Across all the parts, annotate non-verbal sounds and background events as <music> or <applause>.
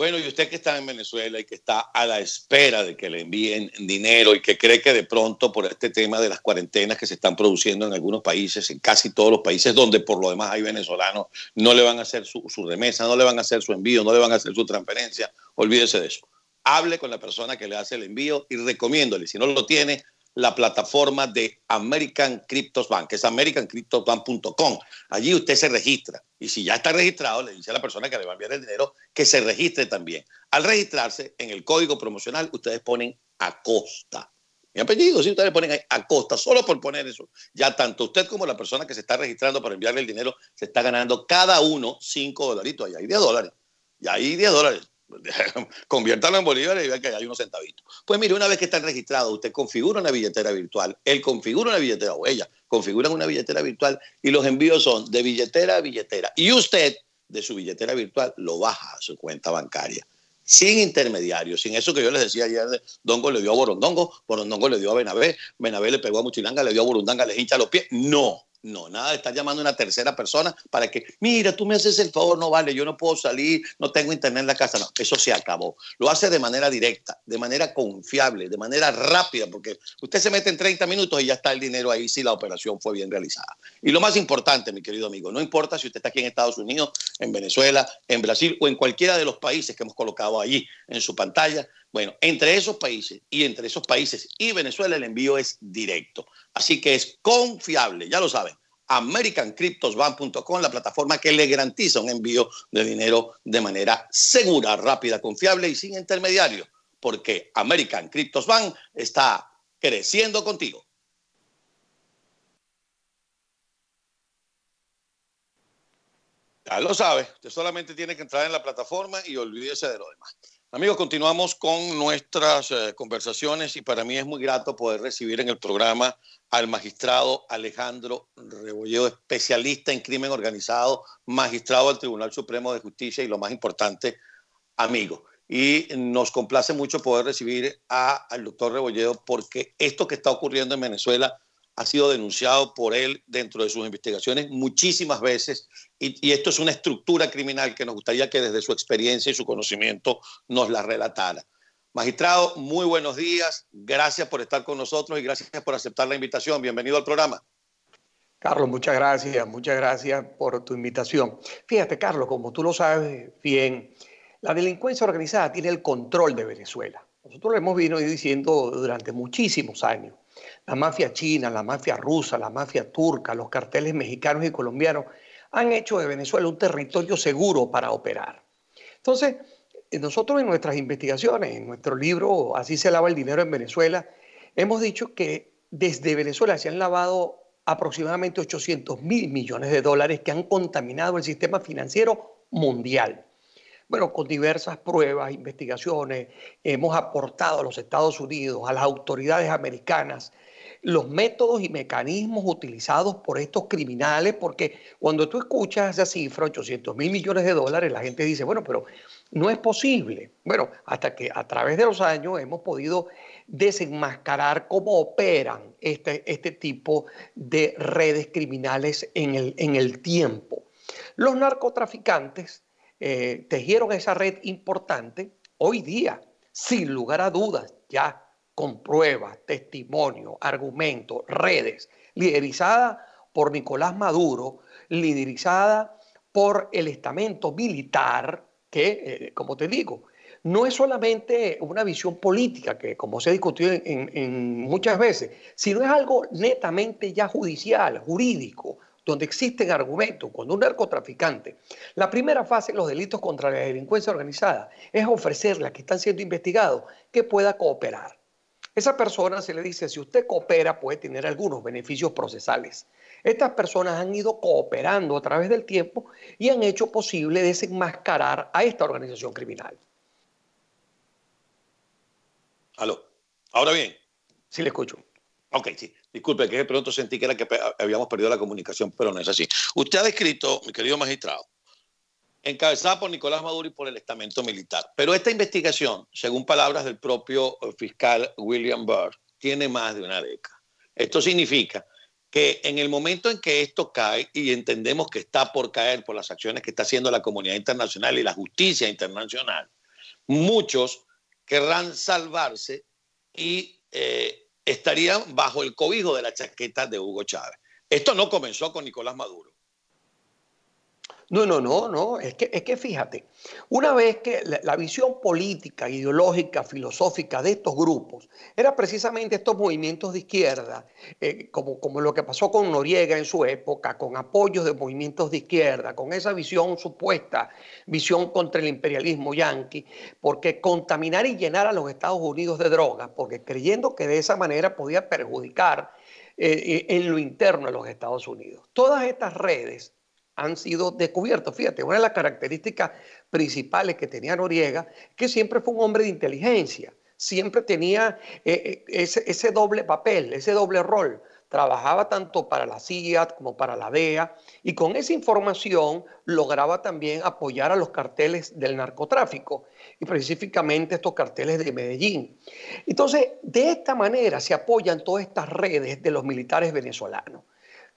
Bueno, y usted que está en Venezuela y que está a la espera de que le envíen dinero y que cree que de pronto por este tema de las cuarentenas que se están produciendo en algunos países, en casi todos los países donde por lo demás hay venezolanos, no le van a hacer su, remesa, no le van a hacer su envío, no le van a hacer su transferencia, olvídese de eso. Hable con la persona que le hace el envío y recomiéndole, si no lo tiene, la plataforma de American Cryptos Bank, que es americancryptosbank.com. Allí usted se registra y si ya está registrado, le dice a la persona que le va a enviar el dinero que se registre también. Al registrarse, en el código promocional, ustedes ponen a costa. Mi apellido, si ustedes ponen a costa solo por poner eso, ya tanto usted como la persona que se está registrando para enviarle el dinero se está ganando cada uno cinco dolaritos. ahí hay 10 dólares. Y ahí 10 dólares. <laughs> conviértalo en bolívares y vea que hay unos centavitos. Pues mire, una vez que están registrados, usted configura una billetera virtual, él configura una billetera o ella configuran una billetera virtual y los envíos son de billetera a billetera. Y usted de su billetera virtual lo baja a su cuenta bancaria. Sin intermediarios, sin eso que yo les decía ayer, Dongo le dio a Borondongo, Borondongo le dio a Benavé Benavé le pegó a Muchilanga, le dio a Burundanga, le hincha los pies. No, no, nada está llamando a una tercera persona para que, mira, tú me haces el favor, no vale, yo no puedo salir, no tengo internet en la casa. No, eso se acabó. Lo hace de manera directa, de manera confiable, de manera rápida, porque usted se mete en 30 minutos y ya está el dinero ahí si la operación fue bien realizada. Y lo más importante, mi querido amigo, no importa si usted está aquí en Estados Unidos, en Venezuela, en Brasil o en cualquiera de los países que hemos colocado allí en su pantalla, bueno, entre esos países y entre esos países y Venezuela el envío es directo. Así que es confiable, ya lo saben. AmericanCryptosBank.com, la plataforma que le garantiza un envío de dinero de manera segura, rápida, confiable y sin intermediario. porque American Cryptos está creciendo contigo. Ya lo sabe, usted solamente tiene que entrar en la plataforma y olvídese de lo demás. Amigos, continuamos con nuestras eh, conversaciones y para mí es muy grato poder recibir en el programa al magistrado Alejandro Rebolledo, especialista en crimen organizado, magistrado del Tribunal Supremo de Justicia y lo más importante, amigo. Y nos complace mucho poder recibir al doctor Rebolledo porque esto que está ocurriendo en Venezuela ha sido denunciado por él dentro de sus investigaciones muchísimas veces y, esto es una estructura criminal que nos gustaría que desde su experiencia y su conocimiento nos la relatara. Magistrado, muy buenos días, gracias por estar con nosotros y gracias por aceptar la invitación. Bienvenido al programa. Carlos, muchas gracias, muchas gracias por tu invitación. Fíjate, Carlos, como tú lo sabes bien, la delincuencia organizada tiene el control de Venezuela. Nosotros lo hemos venido diciendo durante muchísimos años. La mafia china, la mafia rusa, la mafia turca, los carteles mexicanos y colombianos han hecho de Venezuela un territorio seguro para operar. Entonces, eh, nosotros en nuestras investigaciones, en nuestro libro Así se lava el dinero en Venezuela, hemos dicho que desde Venezuela se han lavado aproximadamente 800 mil millones de dólares que han contaminado el sistema financiero mundial. Bueno, con diversas pruebas, investigaciones, hemos aportado a los Estados Unidos, a las autoridades americanas, los métodos y mecanismos utilizados por estos criminales, porque cuando tú escuchas esa cifra, 800 mil millones de dólares, la gente dice, bueno, pero no es posible. Bueno, hasta que a través de los años hemos podido desenmascarar cómo operan este, este tipo de redes criminales en el, tiempo. Los narcotraficantes eh, tejieron esa red importante hoy día, sin lugar a dudas, ya con pruebas, testimonio, argumentos, redes, liderizada por Nicolás Maduro, liderizada por el estamento militar, que, eh, como te digo, no es solamente una visión política, que como se ha discutido en, muchas veces, sino es algo netamente ya judicial, jurídico, donde existen argumentos. Cuando un narcotraficante, la primera fase de los delitos contra la delincuencia organizada es ofrecerle a que están siendo investigados que pueda cooperar. Esa persona se le dice, si usted coopera puede tener algunos beneficios procesales. Estas personas han ido cooperando a través del tiempo y han hecho posible desenmascarar a esta organización criminal. Aló. Ahora bien. Sí, le escucho. Ok, sí. Disculpe, que de pronto sentí que era que habíamos perdido la comunicación, pero no es así. Usted ha descrito, mi querido magistrado, encabezada por Nicolás Maduro y por el estamento militar. Pero esta investigación, según palabras del propio eh, fiscal William Burr, tiene más de una década. Esto significa que en el momento en que esto cae, y entendemos que está por caer por las acciones que está haciendo la comunidad internacional y la justicia internacional, muchos querrán salvarse y eh, estarían bajo el cobijo de la chaqueta de Hugo Chávez. Esto no comenzó con Nicolás Maduro. No, no, no, no. Es que, es que fíjate, una vez que la, visión política, ideológica, filosófica de estos grupos era precisamente estos movimientos de izquierda, eh, como, como lo que pasó con Noriega en su época, con apoyos de movimientos de izquierda, con esa visión supuesta, visión contra el imperialismo yanqui, porque contaminar y llenar a los Estados Unidos de drogas, porque creyendo que de esa manera podía perjudicar eh, eh, en lo interno a los Estados Unidos. Todas estas redes han sido descubiertos. Fíjate, una de las características principales que tenía Noriega, que siempre fue un hombre de inteligencia, siempre tenía eh, eh, ese, ese doble papel, ese doble rol trabajaba tanto para la CIA como para la DEA y con esa información lograba también apoyar a los carteles del narcotráfico y específicamente estos carteles de Medellín. Entonces, de esta manera se apoyan todas estas redes de los militares venezolanos.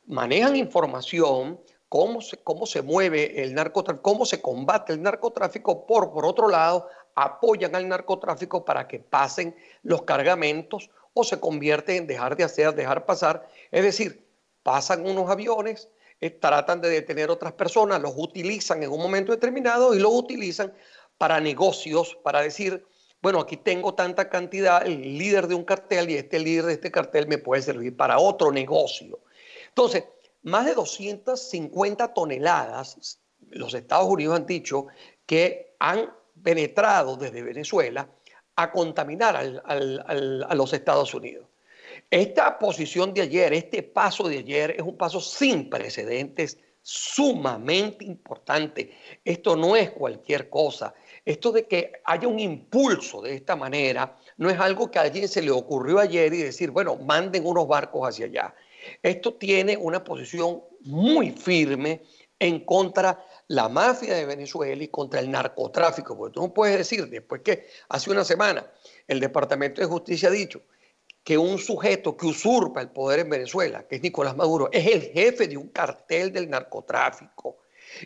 Manejan información, cómo se, mueve el narcotráfico, cómo se combate el narcotráfico, por, por otro lado, apoyan al narcotráfico para que pasen los cargamentos o se convierte en dejar de hacer, dejar pasar. Es decir, pasan unos aviones, eh, tratan de detener otras personas, los utilizan en un momento determinado y los utilizan para negocios, para decir, bueno, aquí tengo tanta cantidad, el líder de un cartel y este líder de este cartel me puede servir para otro negocio. Entonces, más de 250 toneladas, los Estados Unidos han dicho, que han penetrado desde Venezuela a contaminar a los Estados Unidos. Esta posición de ayer, este paso de ayer, es un paso sin precedentes, sumamente importante. Esto no es cualquier cosa. Esto de que haya un impulso de esta manera no es algo que a alguien se le ocurrió ayer y decir, bueno, manden unos barcos hacia allá. Esto tiene una posición muy firme en contra la mafia de Venezuela y contra el narcotráfico, porque tú no puedes decir, después que hace una semana el Departamento de Justicia ha dicho que un sujeto que usurpa el poder en Venezuela, que es Nicolás Maduro, es el jefe de un cartel del narcotráfico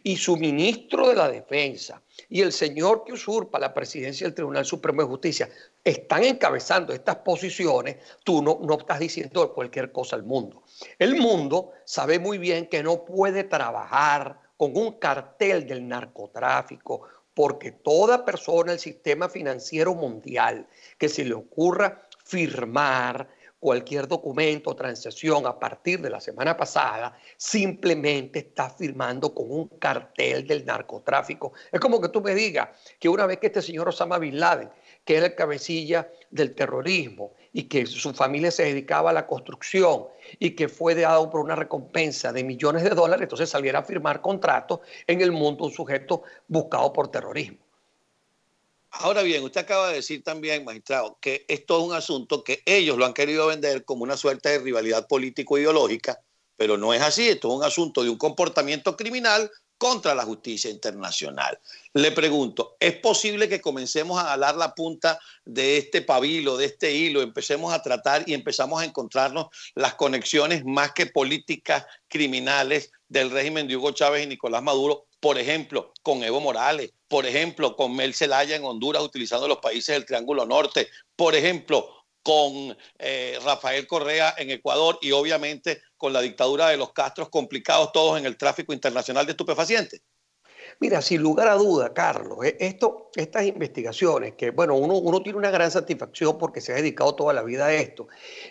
y su ministro de la Defensa y el señor que usurpa la presidencia del Tribunal Supremo de Justicia están encabezando estas posiciones, tú no, estás diciendo cualquier cosa al mundo. El mundo sabe muy bien que no puede trabajar con un cartel del narcotráfico, porque toda persona, el sistema financiero mundial, que se le ocurra firmar cualquier documento o transacción a partir de la semana pasada, simplemente está firmando con un cartel del narcotráfico. Es como que tú me digas que una vez que este señor Osama Bin Laden, que era el cabecilla del terrorismo y que su familia se dedicaba a la construcción y que fue dado por una recompensa de millones de dólares, entonces saliera a firmar contratos en el mundo un sujeto buscado por terrorismo. Ahora bien, usted acaba de decir también, magistrado, que esto es un asunto que ellos lo han querido vender como una suerte de rivalidad político-ideológica, pero no es así. Esto es un asunto de un comportamiento criminal contra la justicia internacional. Le pregunto, ¿es posible que comencemos a alar la punta de este pabilo, de este hilo, empecemos a tratar y empezamos a encontrarnos las conexiones más que políticas criminales del régimen de Hugo Chávez y Nicolás Maduro, por ejemplo, con Evo Morales, por ejemplo, con Mel Zelaya en Honduras utilizando los países del Triángulo Norte, por ejemplo, con eh, Rafael Correa en Ecuador y obviamente con la dictadura de los Castros complicados todos en el tráfico internacional de estupefacientes. Mira, sin lugar a duda, Carlos, eh, esto, estas investigaciones, que bueno, uno, tiene una gran satisfacción porque se ha dedicado toda la vida a esto.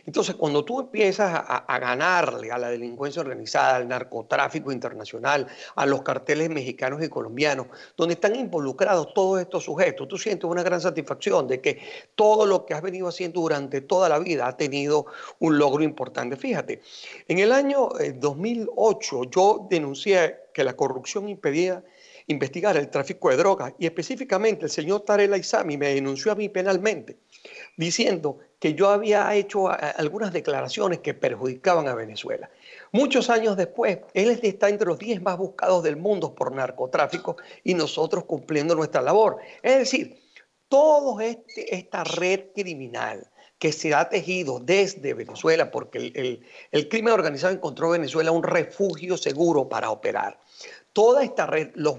Entonces, cuando tú empiezas a, a ganarle a la delincuencia organizada, al narcotráfico internacional, a los carteles mexicanos y colombianos, donde están involucrados todos estos sujetos, tú sientes una gran satisfacción de que todo lo que has venido haciendo durante toda la vida ha tenido un logro importante. Fíjate, en el año 2008 eh, yo denuncié que la corrupción impedía investigar el tráfico de drogas y específicamente el señor Tarela Isami me denunció a mí penalmente diciendo que yo había hecho eh, algunas declaraciones que perjudicaban a Venezuela. Muchos años después, él está entre los 10 más buscados del mundo por narcotráfico y nosotros cumpliendo nuestra labor. Es decir, toda este, esta red criminal que se ha tejido desde Venezuela, porque el, el crimen organizado encontró Venezuela un refugio seguro para operar toda esta red, los,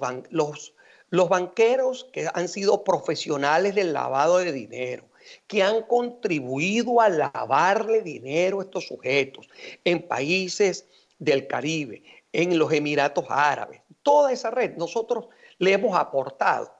banqueros que han sido profesionales del lavado de dinero, que han contribuido a lavarle dinero a estos sujetos en países del Caribe, en los Emiratos Árabes, toda esa red, nosotros le hemos aportado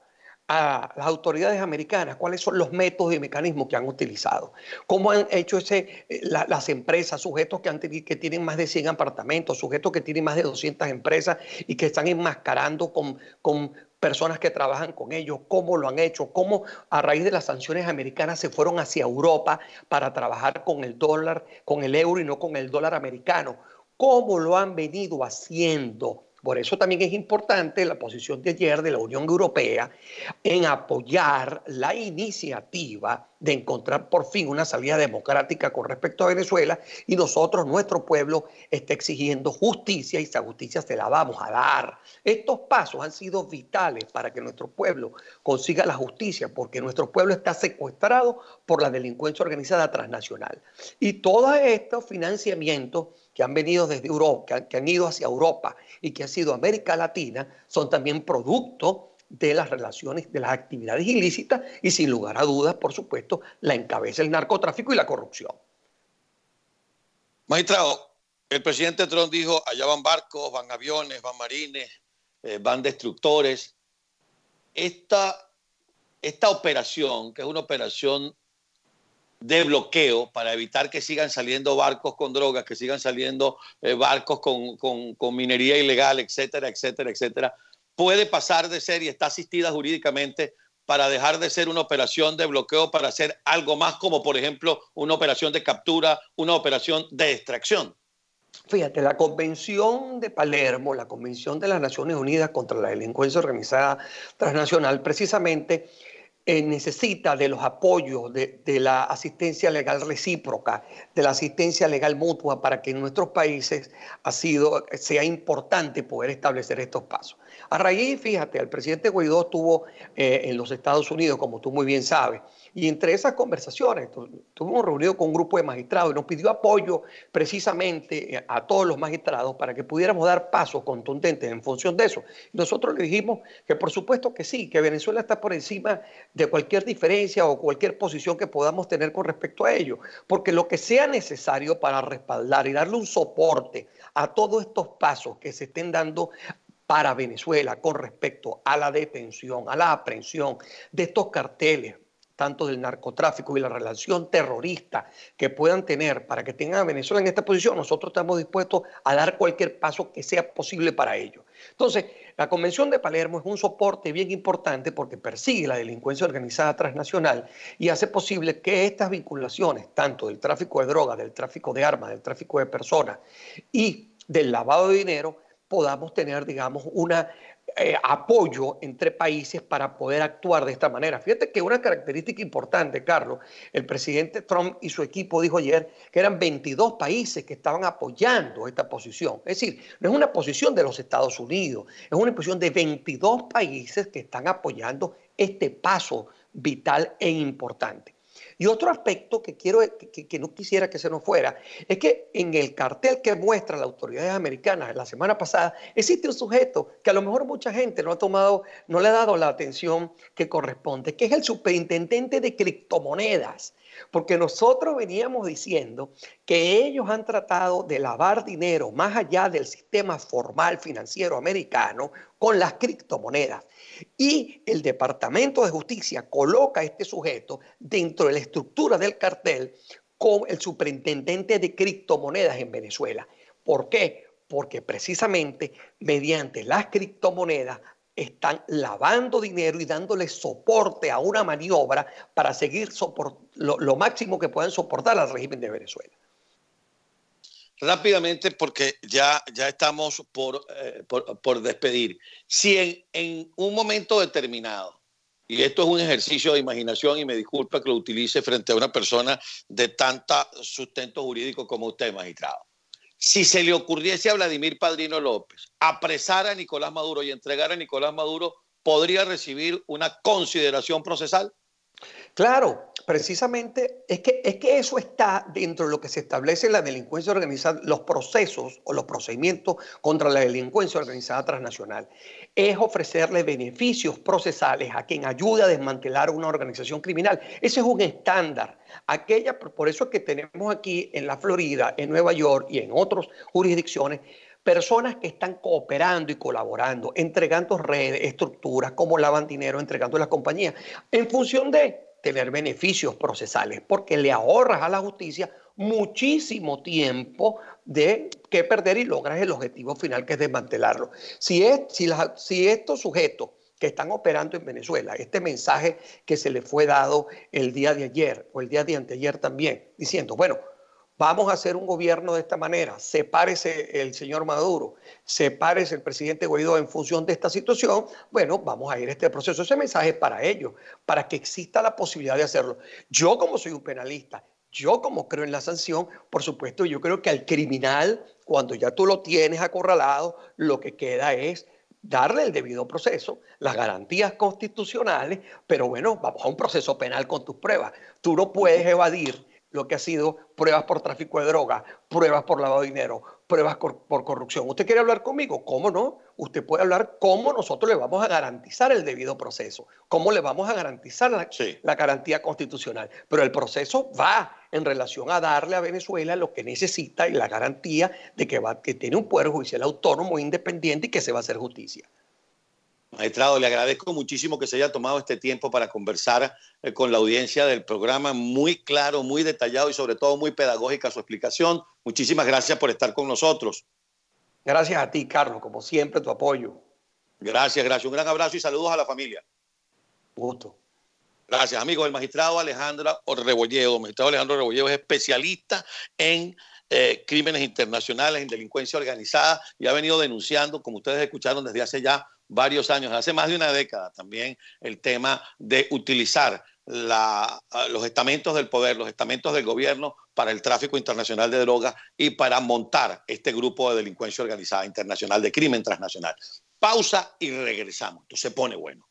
a las autoridades americanas cuáles son los métodos y mecanismos que han utilizado, cómo han hecho ese, eh, las empresas, sujetos que, han, que tienen más de 100 apartamentos, sujetos que tienen más de 200 empresas y que están enmascarando con, con personas que trabajan con ellos, cómo lo han hecho, cómo a raíz de las sanciones americanas se fueron hacia Europa para trabajar con el dólar, con el euro y no con el dólar americano, cómo lo han venido haciendo por eso también es importante la posición de ayer de la Unión Europea en apoyar la iniciativa de encontrar por fin una salida democrática con respecto a Venezuela y nosotros, nuestro pueblo, está exigiendo justicia y esa justicia se la vamos a dar. Estos pasos han sido vitales para que nuestro pueblo consiga la justicia porque nuestro pueblo está secuestrado por la delincuencia organizada transnacional. Y todos estos financiamientos que han venido desde Europa, que han, ido hacia Europa y que ha sido América Latina, son también producto de las relaciones, de las actividades ilícitas y sin lugar a dudas, por supuesto, la encabeza el narcotráfico y la corrupción. Magistrado, el presidente Trump dijo, allá van barcos, van aviones, van marines, eh, van destructores. Esta, esta operación, que es una operación de bloqueo para evitar que sigan saliendo barcos con drogas, que sigan saliendo eh, barcos con, con, minería ilegal, etcétera, etcétera, etcétera, puede pasar de ser y está asistida jurídicamente para dejar de ser una operación de bloqueo para hacer algo más como, por ejemplo, una operación de captura, una operación de extracción. Fíjate, la Convención de Palermo, la Convención de las Naciones Unidas contra la Delincuencia Organizada Transnacional, precisamente eh, necesita de los apoyos, de, de, la asistencia legal recíproca, de la asistencia legal mutua para que en nuestros países ha sido, sea importante poder establecer estos pasos. A raíz, fíjate, el presidente Guaidó estuvo eh, en los Estados Unidos, como tú muy bien sabes, y entre esas conversaciones tuvimos reunido con un grupo de magistrados y nos pidió apoyo precisamente eh, a todos los magistrados para que pudiéramos dar pasos contundentes en función de eso. Nosotros le dijimos que por supuesto que sí, que Venezuela está por encima de cualquier diferencia o cualquier posición que podamos tener con respecto a ello, porque lo que sea necesario para respaldar y darle un soporte a todos estos pasos que se estén dando para Venezuela con respecto a la detención, a la aprehensión de estos carteles, tanto del narcotráfico y la relación terrorista que puedan tener para que tengan a Venezuela en esta posición, nosotros estamos dispuestos a dar cualquier paso que sea posible para ello. Entonces, la Convención de Palermo es un soporte bien importante porque persigue la delincuencia organizada transnacional y hace posible que estas vinculaciones, tanto del tráfico de drogas, del tráfico de armas, del tráfico de personas y del lavado de dinero, podamos tener, digamos, un eh, apoyo entre países para poder actuar de esta manera. Fíjate que una característica importante, Carlos, el presidente Trump y su equipo dijo ayer que eran 22 países que estaban apoyando esta posición. Es decir, no es una posición de los Estados Unidos, es una posición de 22 países que están apoyando este paso vital e importante. Y otro aspecto que, quiero, que, no quisiera que se nos fuera es que en el cartel que muestra las autoridades americanas la semana pasada existe un sujeto que a lo mejor mucha gente no ha tomado, no le ha dado la atención que corresponde, que es el superintendente de criptomonedas porque nosotros veníamos diciendo que ellos han tratado de lavar dinero más allá del sistema formal financiero americano con las criptomonedas. Y el Departamento de Justicia coloca a este sujeto dentro de la estructura del cartel con el superintendente de criptomonedas en Venezuela. ¿Por qué? Porque precisamente mediante las criptomonedas están lavando dinero y dándole soporte a una maniobra para seguir lo, lo máximo que puedan soportar al régimen de Venezuela rápidamente porque ya, ya estamos eh, por, por, despedir. Si en, en, un momento determinado, y esto es un ejercicio de imaginación y me disculpa que lo utilice frente a una persona de tanto sustento jurídico como usted, magistrado, si se le ocurriese a Vladimir Padrino López apresar a Nicolás Maduro y entregar a Nicolás Maduro, podría recibir una consideración procesal? Claro, precisamente es que, es que eso está dentro de lo que se establece en la delincuencia organizada, los procesos o los procedimientos contra la delincuencia organizada transnacional. Es ofrecerle beneficios procesales a quien ayuda a desmantelar una organización criminal. Ese es un estándar. Aquella, por eso es que tenemos aquí en la Florida, en Nueva York y en otras jurisdicciones personas que están cooperando y colaborando, entregando redes, estructuras, como lavan dinero, entregando las compañías, en función de tener beneficios procesales, porque le ahorras a la justicia muchísimo tiempo de que perder y logras el objetivo final que es desmantelarlo. Si, es, si, si estos sujetos que están operando en Venezuela, este mensaje que se le fue dado el día de ayer o el día de anteayer también, diciendo, bueno, vamos a hacer un gobierno de esta manera, sepárese el señor Maduro, sepárese el presidente Guaidó en función de esta situación, bueno, vamos a ir a este proceso. Ese mensaje es para ellos, para que exista la posibilidad de hacerlo. Yo como soy un penalista, yo como creo en la sanción, por supuesto, yo creo que al criminal, cuando ya tú lo tienes acorralado, lo que queda es darle el debido proceso, las garantías constitucionales, pero bueno, vamos a un proceso penal con tus pruebas. Tú no puedes evadir lo que ha sido pruebas por tráfico de drogas, pruebas por lavado de dinero, pruebas por corrupción. ¿Usted quiere hablar conmigo? ¿Cómo no? Usted puede hablar cómo nosotros le vamos a garantizar el debido proceso, cómo le vamos a garantizar la, garantía constitucional. Pero el proceso va en relación a darle a Venezuela lo que necesita y la garantía de que, que tiene un poder judicial autónomo, independiente y que se va a hacer justicia. Magistrado, le agradezco muchísimo que se haya tomado este tiempo para conversar eh, con la audiencia del programa. Muy claro, muy detallado y sobre todo muy pedagógica su explicación. Muchísimas gracias por estar con nosotros. Gracias a ti, Carlos, como siempre, tu apoyo. Gracias, gracias. Un gran abrazo y saludos a la familia. Gusto. Gracias, amigos. El magistrado Alejandro Rebolledo. El magistrado Alejandro Rebolledo es especialista en eh, crímenes internacionales, en delincuencia organizada, y ha venido denunciando, como ustedes escucharon desde hace ya varios años, hace más de una década también, el tema de utilizar ah, los estamentos del poder, los estamentos del gobierno para el tráfico internacional de drogas y para montar este grupo de delincuencia organizada internacional, de crimen transnacional. Pausa y regresamos. Esto se pone bueno.